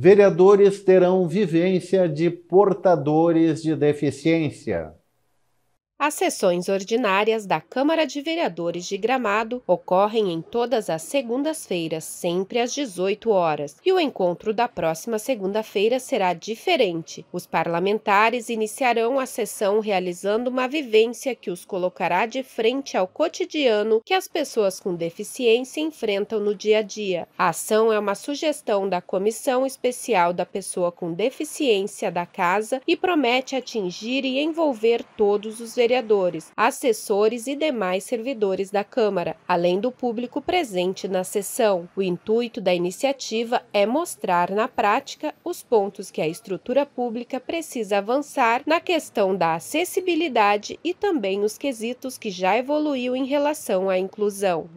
vereadores terão vivência de portadores de deficiência. As sessões ordinárias da Câmara de Vereadores de Gramado ocorrem em todas as segundas-feiras, sempre às 18 horas, e o encontro da próxima segunda-feira será diferente. Os parlamentares iniciarão a sessão realizando uma vivência que os colocará de frente ao cotidiano que as pessoas com deficiência enfrentam no dia a dia. A ação é uma sugestão da Comissão Especial da Pessoa com Deficiência da Casa e promete atingir e envolver todos os vereadores vereadores, assessores e demais servidores da Câmara, além do público presente na sessão. O intuito da iniciativa é mostrar na prática os pontos que a estrutura pública precisa avançar na questão da acessibilidade e também os quesitos que já evoluiu em relação à inclusão.